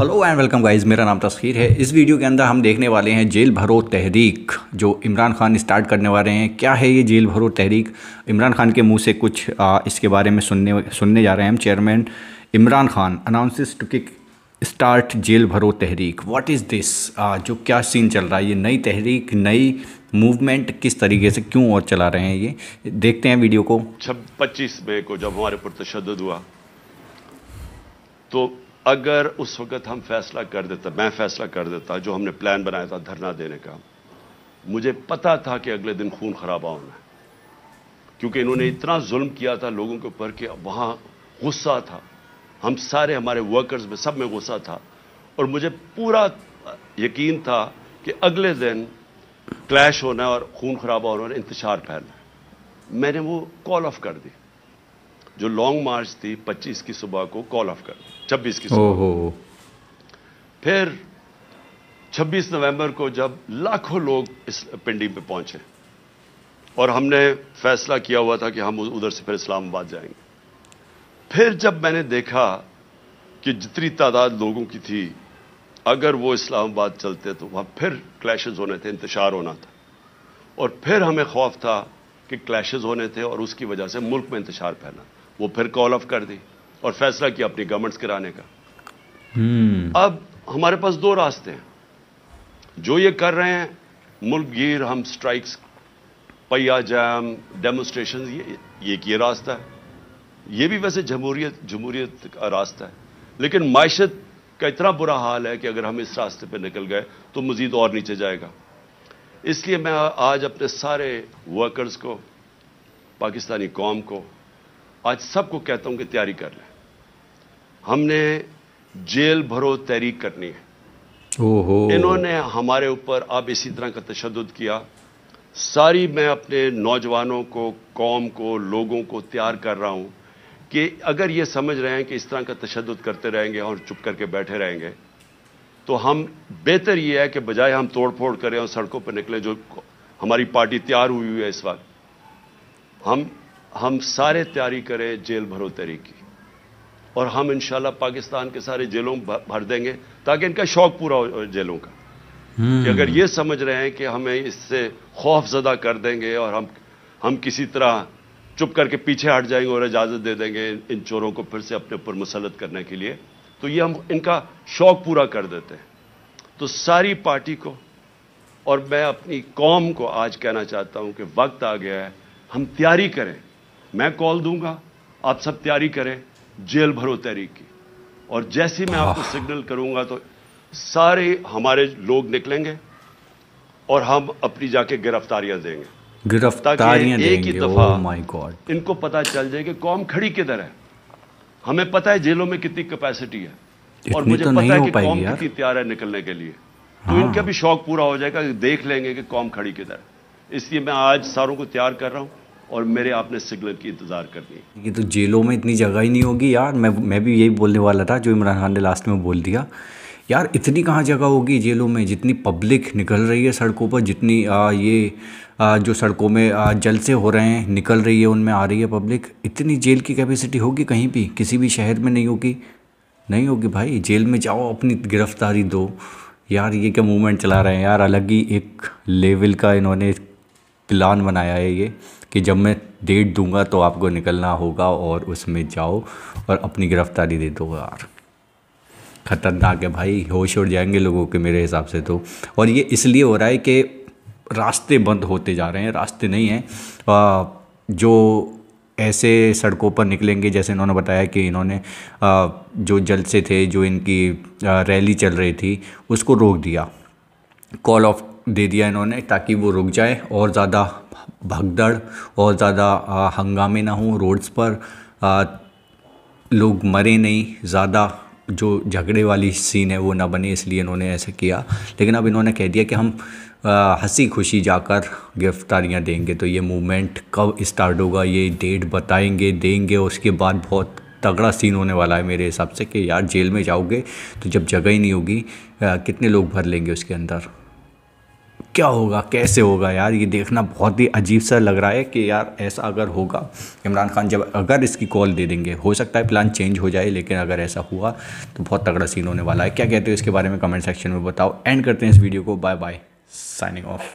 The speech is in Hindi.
हेलो एंड वेलकम गाइस मेरा नाम तस्खीर है इस वीडियो के अंदर हम देखने वाले हैं जेल भरो तहरीक जो इमरान खान स्टार्ट करने वाले हैं क्या है ये जेल भरो तहरीक इमरान खान के मुंह से कुछ आ, इसके बारे में सुनने सुनने जा रहे हैं हम chairman Imran Khan announces to kick start jail भरो तहरीक व्हाट इज़ दिस जो क्या सीन चल रहा है ये नई तहरीक नई मूवमेंट किस तरीके से क्यों और चला रहे हैं ये देखते हैं वीडियो को छब पच्चीस मई को जब हमारे ऊपर तशद हुआ तो अगर उस वक्त हम फैसला कर देता मैं फैसला कर देता जो हमने प्लान बनाया था धरना देने का मुझे पता था कि अगले दिन खून खराबा होना है क्योंकि इन्होंने इतना जुल्म किया था लोगों के ऊपर कि वहाँ गुस्सा था हम सारे हमारे वर्कर्स में सब में गुस्सा था और मुझे पूरा यकीन था कि अगले दिन क्लैश होना और खून खराबा होना और इंतजार फैलना है मैंने वो कॉल ऑफ कर दी जो लॉन्ग मार्च थी 25 की सुबह को कॉल ऑफ कर 26 की सुबह फिर 26 नवंबर को जब लाखों लोग इस पिंडी पे पहुंचे और हमने फैसला किया हुआ था कि हम उधर से फिर इस्लामाबाद जाएंगे फिर जब मैंने देखा कि जितनी तादाद लोगों की थी अगर वो इस्लामाबाद चलते तो वहाँ फिर क्लैश होने थे इंतजार होना था और फिर हमें खौफ था कि क्लैश होने थे और उसकी वजह से मुल्क में इंतजार फैला वो फिर कॉल ऑफ कर दी और फैसला किया अपनी गवर्नमेंट्स कराने का हम्म। अब हमारे पास दो रास्ते हैं जो ये कर रहे हैं मुल्क गिर हम स्ट्राइक्स पहिया जैम डेमोस्ट्रेशन ये ये ये रास्ता है ये भी वैसे जमहूरियत जमहूरियत का रास्ता है लेकिन माशत का इतना बुरा हाल है कि अगर हम इस रास्ते पर निकल गए तो मज़ीद और नीचे जाएगा इसलिए मैं आज अपने सारे वर्कर्स को पाकिस्तानी कौम को आज सबको कहता हूं कि तैयारी कर लें हमने जेल भरो तहरीक करनी है इन्होंने हमारे ऊपर अब इसी तरह का तशद किया सारी मैं अपने नौजवानों को कौम को लोगों को तैयार कर रहा हूं कि अगर ये समझ रहे हैं कि इस तरह का तशद करते रहेंगे और चुप करके बैठे रहेंगे तो हम बेहतर ये है कि बजाय हम तोड़ फोड़ करें और सड़कों पर निकलें जो हमारी पार्टी तैयार हुई हुई है इस वक्त हम हम सारे तैयारी करें जेल भरो तरीकी की और हम इंशाल्लाह पाकिस्तान के सारे जेलों भर देंगे ताकि इनका शौक पूरा हो जेलों का कि हम्म। अगर ये समझ रहे हैं कि हमें इससे खौफ जदा कर देंगे और हम हम किसी तरह चुप करके पीछे हट जाएंगे और इजाज़त दे देंगे इन चोरों को फिर से अपने ऊपर मुसलत करने के लिए तो ये हम इनका शौक पूरा कर देते हैं तो सारी पार्टी को और मैं अपनी कौम को आज कहना चाहता हूं कि वक्त आ गया है हम तैयारी करें मैं कॉल दूंगा आप सब तैयारी करें जेल भरो तहरीक की और जैसे मैं आपको सिग्नल करूंगा तो सारे हमारे लोग निकलेंगे और हम अपनी जाके गिरफ्तारियां देंगे गिरफ्तारियां एक ही दफा oh इनको पता चल जाए कि कौम खड़ी किधर है हमें पता है जेलों में कितनी कैपेसिटी है और मुझे तो पता है कि कौम कितनी तैयार है निकलने के लिए तो हाँ। तो इनका भी शौक पूरा हो जाएगा देख लेंगे कि कौम खड़ी किधर इसलिए मैं आज सारों को तैयार कर रहा हूँ और मेरे आपने सिग्नल की इंतज़ार करनी ये तो जेलों में इतनी जगह ही नहीं होगी यार मैं मैं भी यही बोलने वाला था जो इमरान खान ने लास्ट में बोल दिया यार इतनी कहाँ जगह होगी जेलों में जितनी पब्लिक निकल रही है सड़कों पर जितनी आ, ये आ, जो सड़कों में आ, जलसे हो रहे हैं निकल रही है उनमें आ रही है पब्लिक इतनी जेल की कैपेसिटी होगी कहीं भी किसी भी शहर में नहीं होगी नहीं होगी भाई जेल में जाओ अपनी गिरफ्तारी दो यार ये क्या मूवमेंट चला रहे हैं यार अलग ही एक लेवल का इन्होंने प्लान बनाया है ये कि जब मैं डेट दूंगा तो आपको निकलना होगा और उसमें जाओ और अपनी गिरफ्तारी दे दो यार ख़तरनाक है भाई होश उड़ जाएंगे लोगों के मेरे हिसाब से तो और ये इसलिए हो रहा है कि रास्ते बंद होते जा रहे हैं रास्ते नहीं हैं जो ऐसे सड़कों पर निकलेंगे जैसे इन्होंने बताया कि इन्होंने जो जलसे थे जो इनकी रैली चल रही थी उसको रोक दिया कॉल ऑफ दे दिया इन्होंने ताकि वो रुक जाए और ज़्यादा भगदड़ और ज़्यादा हंगामे ना हों रोड्स पर आ, लोग मरे नहीं ज़्यादा जो झगड़े वाली सीन है वो ना बने इसलिए इन्होंने ऐसा किया लेकिन अब इन्होंने कह दिया कि हम हंसी खुशी जाकर गिरफ्तारियां देंगे तो ये मूवमेंट कब स्टार्ट होगा ये डेट बताएंगे देंगे उसके बाद बहुत तगड़ा सीन होने वाला है मेरे हिसाब से कि यार जेल में जाओगे तो जब जगह ही नहीं होगी कितने लोग भर लेंगे उसके अंदर क्या होगा कैसे होगा यार ये देखना बहुत ही अजीब सा लग रहा है कि यार ऐसा अगर होगा इमरान खान जब अगर इसकी कॉल दे देंगे हो सकता है प्लान चेंज हो जाए लेकिन अगर ऐसा हुआ तो बहुत तगड़ा सीन होने वाला है क्या कहते हो इसके बारे में कमेंट सेक्शन में बताओ एंड करते हैं इस वीडियो को बाय बाय साइनिंग ऑफ